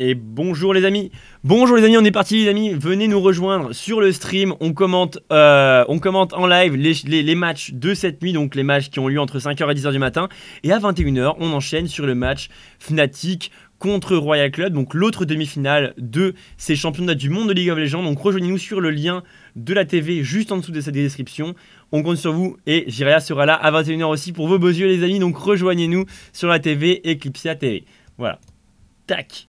Et bonjour les amis Bonjour les amis, on est parti les amis, venez nous rejoindre sur le stream, on commente, euh, on commente en live les, matchs de cette nuit, donc les matchs qui ont lieu entre 5h et 10h du matin, et à 21h on enchaîne sur le match Fnatic contre Royal Club, donc l'autre demi-finale de ces championnats du monde de League of Legends, donc rejoignez-nous sur le lien de la TV juste en dessous de cette description, on compte sur vous et Jiraya sera là à 21h aussi pour vos beaux yeux les amis, donc rejoignez-nous sur la TV Eclipsia TV. Voilà. Tac